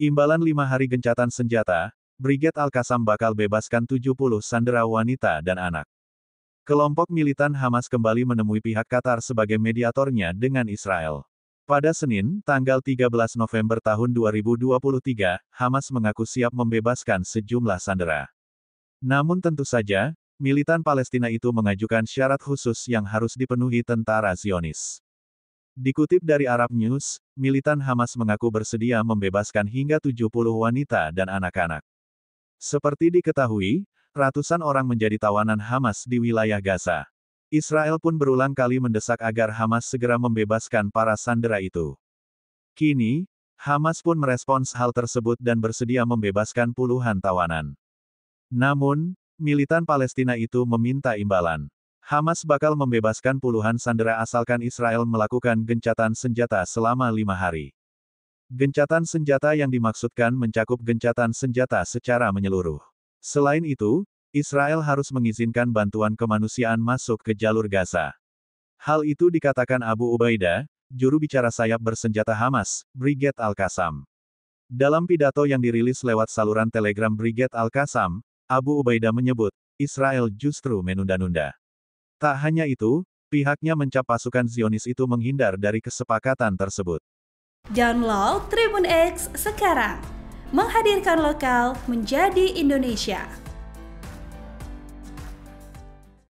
Imbalan lima hari gencatan senjata, Brigade Al-Qassam bakal bebaskan 70 sandera wanita dan anak. Kelompok militan Hamas kembali menemui pihak Qatar sebagai mediatornya dengan Israel. Pada Senin, tanggal 13 November tahun 2023, Hamas mengaku siap membebaskan sejumlah sandera. Namun tentu saja, militan Palestina itu mengajukan syarat khusus yang harus dipenuhi tentara Zionis. Dikutip dari Arab News, militan Hamas mengaku bersedia membebaskan hingga 70 wanita dan anak-anak. Seperti diketahui, ratusan orang menjadi tawanan Hamas di wilayah Gaza. Israel pun berulang kali mendesak agar Hamas segera membebaskan para sandera itu. Kini, Hamas pun merespons hal tersebut dan bersedia membebaskan puluhan tawanan. Namun, militan Palestina itu meminta imbalan. Hamas bakal membebaskan puluhan sandera asalkan Israel melakukan gencatan senjata selama lima hari. Gencatan senjata yang dimaksudkan mencakup gencatan senjata secara menyeluruh. Selain itu, Israel harus mengizinkan bantuan kemanusiaan masuk ke jalur Gaza. Hal itu dikatakan Abu Ubaidah, juru bicara sayap bersenjata Hamas, Brigade Al-Qassam. Dalam pidato yang dirilis lewat saluran telegram Brigade Al-Qassam, Abu Ubaidah menyebut, Israel justru menunda-nunda. Tak hanya itu, pihaknya mencap pasukan Zionis itu menghindar dari kesepakatan tersebut. Download Tribun X sekarang, menghadirkan lokal menjadi Indonesia.